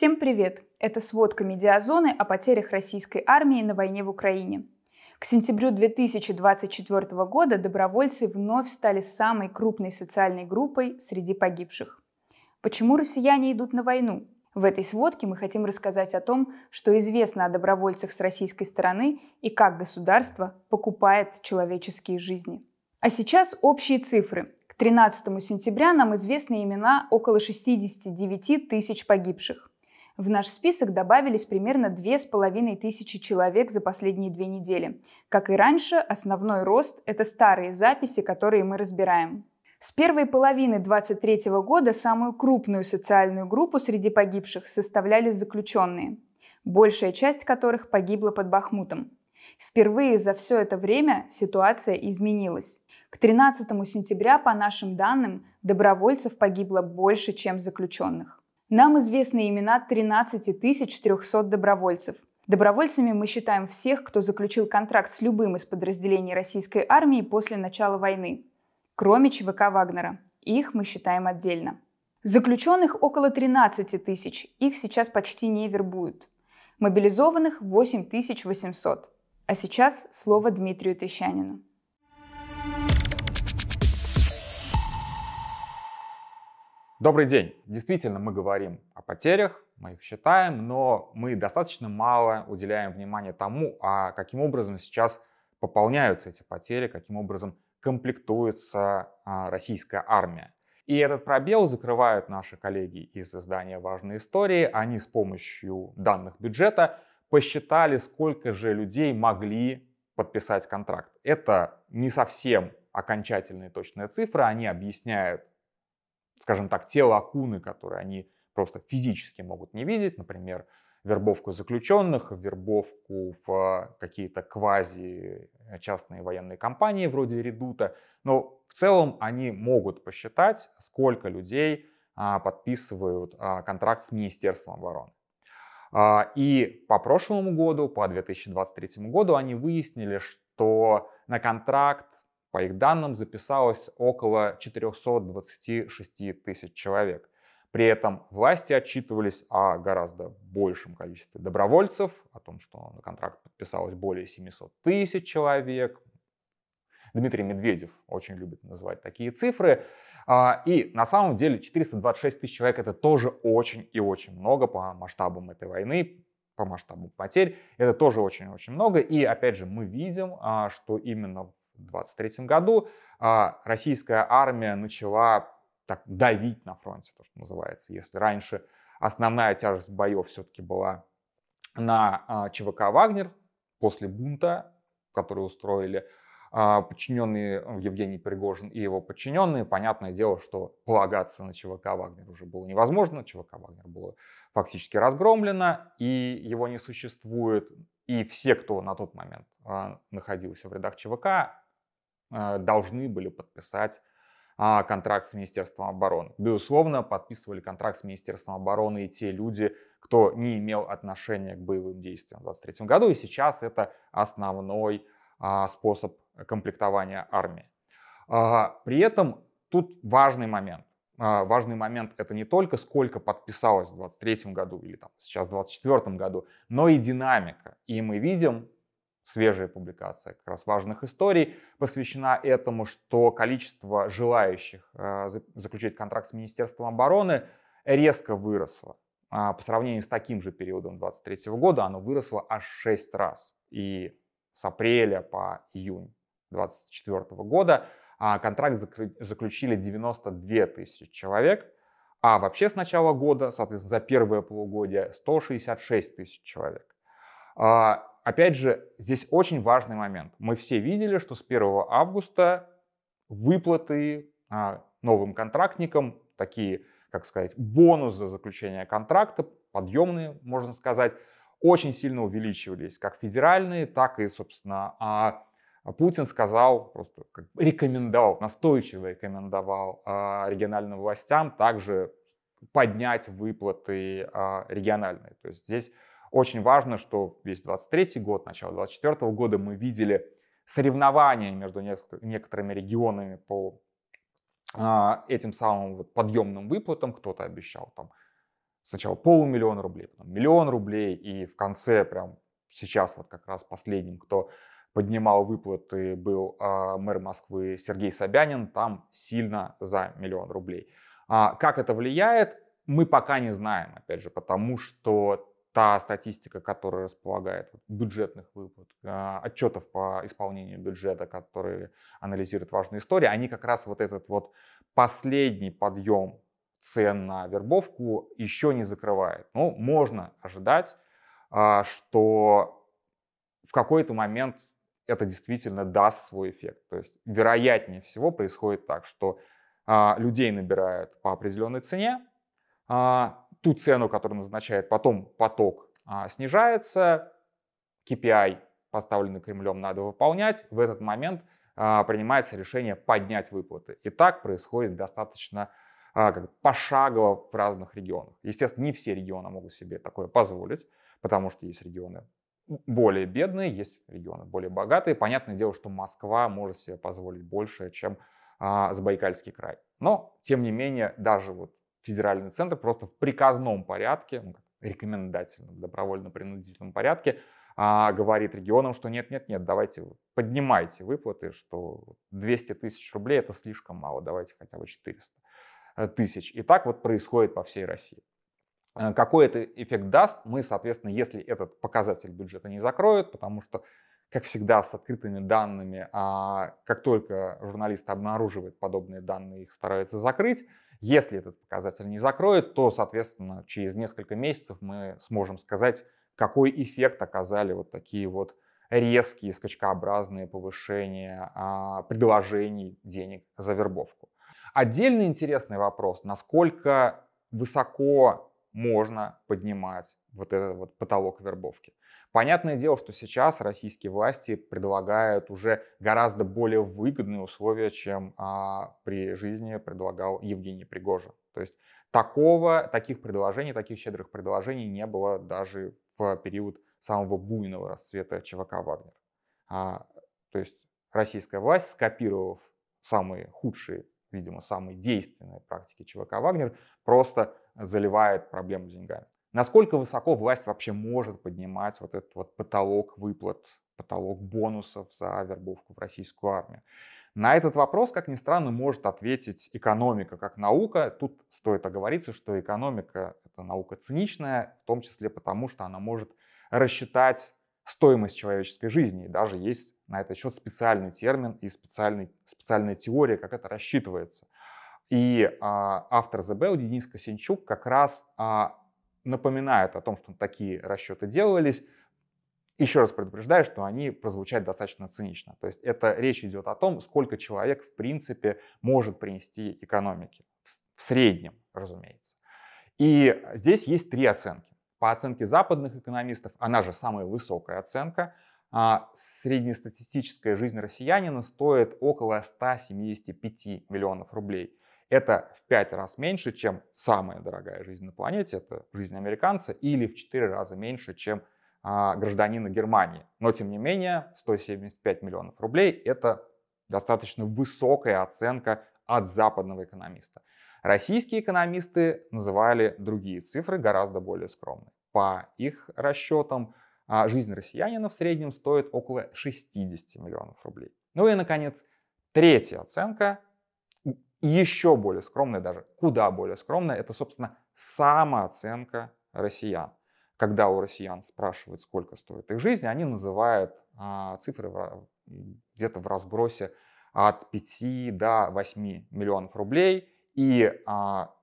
Всем привет! Это сводка медиазоны о потерях российской армии на войне в Украине. К сентябрю 2024 года добровольцы вновь стали самой крупной социальной группой среди погибших. Почему россияне идут на войну? В этой сводке мы хотим рассказать о том, что известно о добровольцах с российской стороны и как государство покупает человеческие жизни. А сейчас общие цифры. к 13 сентября нам известны имена около 69 тысяч погибших. В наш список добавились примерно две с половиной тысячи человек за последние две недели. Как и раньше, основной рост – это старые записи, которые мы разбираем. С первой половины 2023 года самую крупную социальную группу среди погибших составляли заключенные, большая часть которых погибла под Бахмутом. Впервые за все это время ситуация изменилась. К 13 сентября, по нашим данным, добровольцев погибло больше, чем заключенных. Нам известны имена 13 300 добровольцев. Добровольцами мы считаем всех, кто заключил контракт с любым из подразделений российской армии после начала войны, кроме ЧВК «Вагнера». Их мы считаем отдельно. Заключенных около 13 тысяч, их сейчас почти не вербуют. Мобилизованных 8 800. А сейчас слово Дмитрию Тыщанину. Добрый день. Действительно, мы говорим о потерях, мы их считаем, но мы достаточно мало уделяем внимания тому, а каким образом сейчас пополняются эти потери, каким образом комплектуется а, российская армия. И этот пробел закрывают наши коллеги из издания «Важные истории». Они с помощью данных бюджета посчитали, сколько же людей могли подписать контракт. Это не совсем окончательные точные цифры, они объясняют скажем так, те лакуны, которые они просто физически могут не видеть, например, вербовку заключенных, вербовку в какие-то квази частные военные компании вроде Редута. Но в целом они могут посчитать, сколько людей а, подписывают а, контракт с Министерством обороны. А, и по прошлому году, по 2023 году они выяснили, что на контракт по их данным записалось около 426 тысяч человек. При этом власти отчитывались о гораздо большем количестве добровольцев, о том, что на контракт подписалось более 700 тысяч человек. Дмитрий Медведев очень любит называть такие цифры. А, и на самом деле 426 тысяч человек это тоже очень и очень много по масштабам этой войны, по масштабу потерь. Это тоже очень-очень много. И опять же мы видим, а, что именно 2023 году а, российская армия начала так давить на фронте, то, что называется. Если раньше основная тяжесть боев все-таки была на а, ЧВК «Вагнер», после бунта, который устроили а, подчиненные ну, Евгений Пригожин и его подчиненные, понятное дело, что полагаться на ЧВК «Вагнер» уже было невозможно. ЧВК «Вагнер» было фактически разгромлено, и его не существует. И все, кто на тот момент находился в рядах ЧВК, а, должны были подписать а, контракт с Министерством обороны. Безусловно, подписывали контракт с Министерством обороны и те люди, кто не имел отношения к боевым действиям в 2023 году. И сейчас это основной а, способ комплектования армии. При этом тут важный момент. Важный момент — это не только сколько подписалось в 2023 году или там, сейчас в 2024 году, но и динамика. И мы видим, свежая публикация как раз важных историй посвящена этому, что количество желающих э, заключить контракт с Министерством обороны резко выросло. А, по сравнению с таким же периодом 2023 года оно выросло аж 6 раз. И с апреля по июнь 2024 года а, контракт заключили 92 тысячи человек, а вообще с начала года, соответственно, за первое полугодие 166 тысяч человек. А, Опять же, здесь очень важный момент. Мы все видели, что с 1 августа выплаты а, новым контрактникам, такие, как сказать, бонусы за заключение контракта, подъемные, можно сказать, очень сильно увеличивались, как федеральные, так и, собственно, а Путин сказал, просто рекомендовал, настойчиво рекомендовал а, региональным властям также поднять выплаты а, региональные. То есть здесь очень важно, что весь 23 год, начало 24 года мы видели соревнования между некоторыми регионами по а, этим самым вот подъемным выплатам. Кто-то обещал там сначала полмиллиона рублей, потом миллион рублей, и в конце прям сейчас вот как раз последним, кто поднимал выплаты, был а, мэр Москвы Сергей Собянин, там сильно за миллион рублей. А как это влияет, мы пока не знаем, опять же, потому что та статистика, которая располагает бюджетных выплат, а, отчетов по исполнению бюджета, которые анализируют важные истории, они как раз вот этот вот последний подъем цен на вербовку еще не закрывает. Ну, можно ожидать, а, что в какой-то момент это действительно даст свой эффект. То есть вероятнее всего происходит так, что а, людей набирают по определенной цене, а, ту цену, которую назначает потом поток, а, снижается, KPI, поставленный Кремлем, надо выполнять, в этот момент а, принимается решение поднять выплаты. И так происходит достаточно как пошагово в разных регионах. Естественно, не все регионы могут себе такое позволить, потому что есть регионы более бедные, есть регионы более богатые. Понятное дело, что Москва может себе позволить больше, чем а, Забайкальский край. Но, тем не менее, даже вот федеральный центр просто в приказном порядке, ну, рекомендательном, добровольно-принудительном порядке, а, говорит регионам, что нет-нет-нет, давайте поднимайте выплаты, что 200 тысяч рублей это слишком мало, давайте хотя бы 400 э, тысяч. И так вот происходит по всей России. Э, какой это эффект даст, мы, соответственно, если этот показатель бюджета не закроют, потому что, как всегда, с открытыми данными, а, как только журналисты обнаруживают подобные данные, их стараются закрыть, если этот показатель не закроет, то, соответственно, через несколько месяцев мы сможем сказать, какой эффект оказали вот такие вот резкие скачкообразные повышения а, предложений денег за вербовку. Отдельный интересный вопрос, насколько высоко можно поднимать вот этот вот потолок вербовки. Понятное дело, что сейчас российские власти предлагают уже гораздо более выгодные условия, чем а, при жизни предлагал Евгений Пригожин. То есть такого, таких предложений, таких щедрых предложений не было даже в период самого буйного расцвета ЧВК «Вагнер». А, то есть российская власть, скопировав самые худшие, видимо, самые действенные практики ЧВК «Вагнер», просто заливает проблему деньгами. Насколько высоко власть вообще может поднимать вот этот вот потолок выплат, потолок бонусов за вербовку в российскую армию? На этот вопрос, как ни странно, может ответить экономика как наука. Тут стоит оговориться, что экономика — это наука циничная, в том числе потому, что она может рассчитать стоимость человеческой жизни. И даже есть на этот счет специальный термин и специальный, специальная теория, как это рассчитывается. И а, автор The Bell, Денис Косинчук, как раз а, напоминают о том, что такие расчеты делались. Еще раз предупреждаю, что они прозвучат достаточно цинично. То есть это речь идет о том, сколько человек в принципе может принести экономике. В среднем, разумеется. И здесь есть три оценки. По оценке западных экономистов, она же самая высокая оценка, а, среднестатистическая жизнь россиянина стоит около 175 миллионов рублей. Это в 5 раз меньше, чем самая дорогая жизнь на планете, это жизнь американца, или в 4 раза меньше, чем а, гражданина Германии. Но, тем не менее, 175 миллионов рублей – это достаточно высокая оценка от западного экономиста. Российские экономисты называли другие цифры, гораздо более скромные. По их расчетам, а, жизнь россиянина в среднем стоит около 60 миллионов рублей. Ну и, наконец, третья оценка еще более скромная даже, куда более скромная, это, собственно, самооценка россиян. Когда у россиян спрашивают, сколько стоит их жизнь, они называют а, цифры в, где-то в разбросе от 5 до 8 миллионов рублей. И а,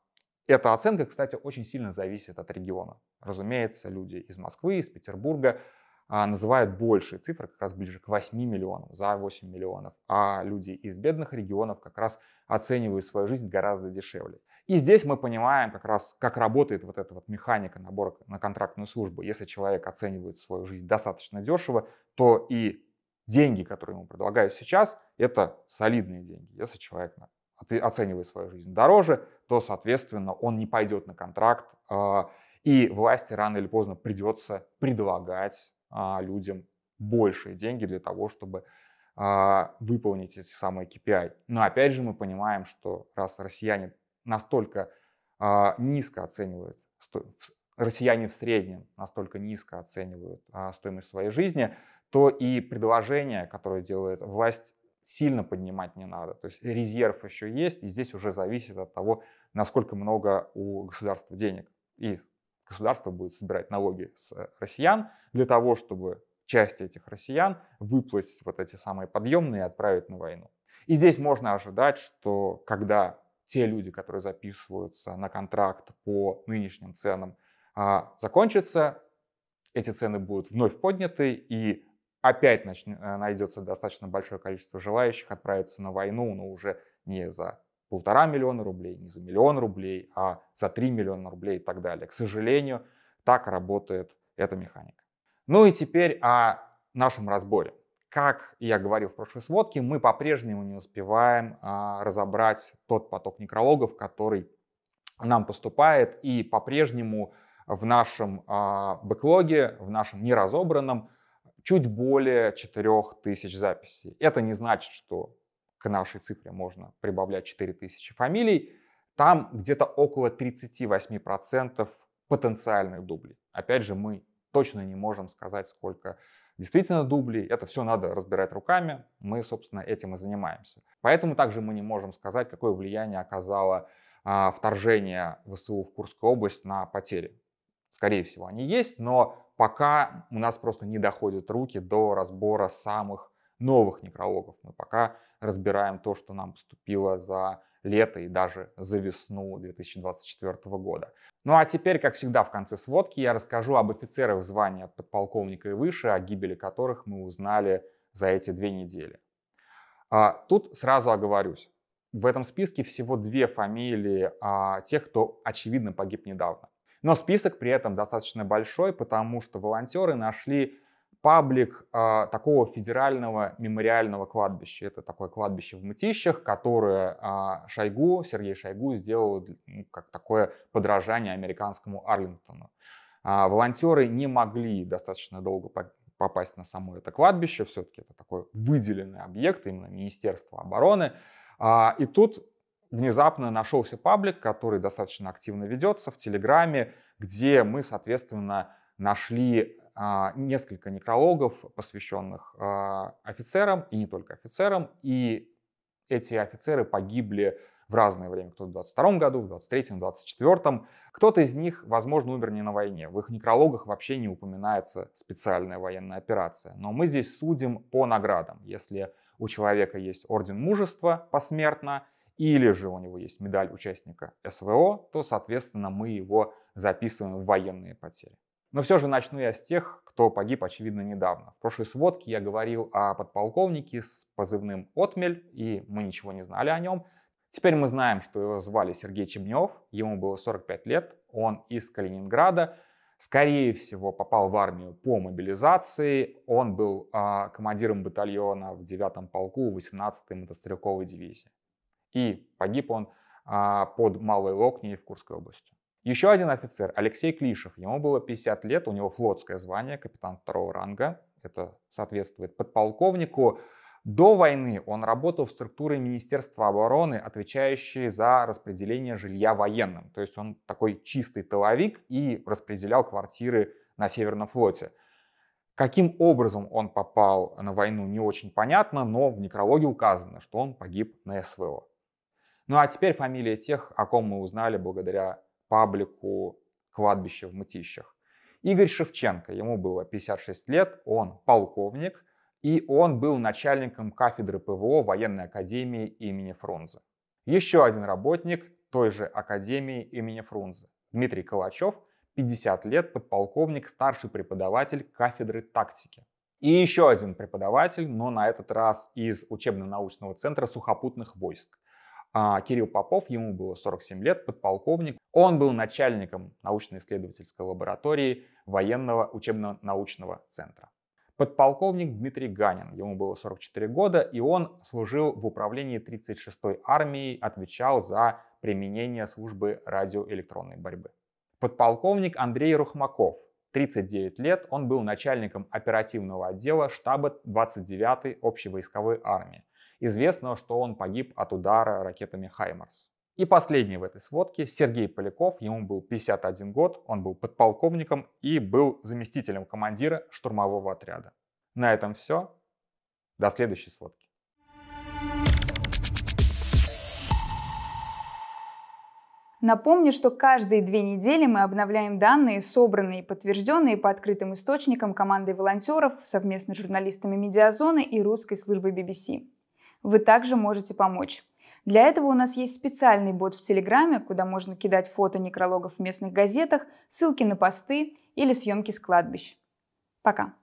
эта оценка, кстати, очень сильно зависит от региона. Разумеется, люди из Москвы, из Петербурга а, называют большие цифры, как раз ближе к 8 миллионам, за 8 миллионов, а люди из бедных регионов как раз оценивают свою жизнь гораздо дешевле. И здесь мы понимаем как раз, как работает вот эта вот механика набора на контрактную службу. Если человек оценивает свою жизнь достаточно дешево, то и деньги, которые ему предлагают сейчас, это солидные деньги. Если человек оценивает свою жизнь дороже, то, соответственно, он не пойдет на контракт, а, и власти рано или поздно придется предлагать а, людям большие деньги для того, чтобы а, выполнить эти самые KPI. Но опять же мы понимаем, что раз россияне настолько а, низко оценивают, россияне в среднем настолько низко оценивают стоимость своей жизни, то и предложение, которое делает власть, сильно поднимать не надо. То есть резерв еще есть, и здесь уже зависит от того, насколько много у государства денег. И государство будет собирать налоги с э, россиян для того, чтобы часть этих россиян выплатить вот эти самые подъемные и отправить на войну. И здесь можно ожидать, что когда те люди, которые записываются на контракт по нынешним ценам, а, закончатся, эти цены будут вновь подняты, и опять э, найдется достаточно большое количество желающих отправиться на войну, но уже не за полтора миллиона рублей, не за миллион рублей, а за 3 миллиона рублей и так далее. К сожалению, так работает эта механика. Ну и теперь о нашем разборе. Как я говорил в прошлой сводке, мы по-прежнему не успеваем а, разобрать тот поток некрологов, который нам поступает, и по-прежнему в нашем а, бэклоге, в нашем неразобранном, чуть более 4000 записей. Это не значит, что к нашей цифре можно прибавлять 4000 фамилий, там где-то около 38% потенциальных дублей. Опять же, мы точно не можем сказать, сколько действительно дублей. Это все надо разбирать руками. Мы, собственно, этим и занимаемся. Поэтому также мы не можем сказать, какое влияние оказало а, вторжение ВСУ в Курскую область на потери. Скорее всего, они есть, но пока у нас просто не доходят руки до разбора самых новых некрологов. Мы пока разбираем то, что нам поступило за лето и даже за весну 2024 года. Ну а теперь, как всегда, в конце сводки я расскажу об офицерах звания от подполковника и выше, о гибели которых мы узнали за эти две недели. А, тут сразу оговорюсь. В этом списке всего две фамилии а, тех, кто, очевидно, погиб недавно. Но список при этом достаточно большой, потому что волонтеры нашли паблик а, такого федерального мемориального кладбища. Это такое кладбище в Мытищах, которое а, Шойгу, Сергей Шойгу сделал ну, как такое подражание американскому Арлингтону. А, волонтеры не могли достаточно долго попасть на само это кладбище, все-таки это такой выделенный объект, именно Министерства обороны. А, и тут внезапно нашелся паблик, который достаточно активно ведется в Телеграме, где мы, соответственно, нашли а, несколько некрологов, посвященных а, офицерам, и не только офицерам, и эти офицеры погибли в разное время, кто-то в 22 году, в 23 в 24 Кто-то из них, возможно, умер не на войне. В их некрологах вообще не упоминается специальная военная операция. Но мы здесь судим по наградам. Если у человека есть орден мужества посмертно, или же у него есть медаль участника СВО, то, соответственно, мы его записываем в военные потери. Но все же начну я с тех, кто погиб, очевидно, недавно. В прошлой сводке я говорил о подполковнике с позывным «Отмель», и мы ничего не знали о нем. Теперь мы знаем, что его звали Сергей Чемнев, ему было 45 лет, он из Калининграда, скорее всего, попал в армию по мобилизации. Он был э, командиром батальона в 9-м полку 18-й мотострелковой дивизии. И погиб он э, под Малой Локней в Курской области. Еще один офицер, Алексей Клишев, ему было 50 лет, у него флотское звание, капитан второго ранга, это соответствует подполковнику. До войны он работал в структуре Министерства обороны, отвечающей за распределение жилья военным. То есть он такой чистый тыловик и распределял квартиры на Северном флоте. Каким образом он попал на войну, не очень понятно, но в некрологе указано, что он погиб на СВО. Ну а теперь фамилия тех, о ком мы узнали благодаря паблику кладбища в Мытищах. Игорь Шевченко, ему было 56 лет, он полковник, и он был начальником кафедры ПВО военной академии имени Фрунзе. Еще один работник той же академии имени Фрунзе, Дмитрий Калачев, 50 лет, подполковник, старший преподаватель кафедры тактики. И еще один преподаватель, но на этот раз из учебно-научного центра сухопутных войск. А, Кирилл Попов, ему было 47 лет, подполковник. Он был начальником научно-исследовательской лаборатории военного учебно-научного центра. Подполковник Дмитрий Ганин, ему было 44 года, и он служил в управлении 36-й армии, отвечал за применение службы радиоэлектронной борьбы. Подполковник Андрей Рухмаков, 39 лет, он был начальником оперативного отдела штаба 29-й общевойсковой армии. Известно, что он погиб от удара ракетами «Хаймарс». И последний в этой сводке Сергей Поляков, ему был 51 год, он был подполковником и был заместителем командира штурмового отряда. На этом все. До следующей сводки. Напомню, что каждые две недели мы обновляем данные, собранные и подтвержденные по открытым источникам командой волонтеров совместно с журналистами «Медиазоны» и русской службы BBC вы также можете помочь. Для этого у нас есть специальный бот в Телеграме, куда можно кидать фото некрологов в местных газетах, ссылки на посты или съемки с кладбищ. Пока!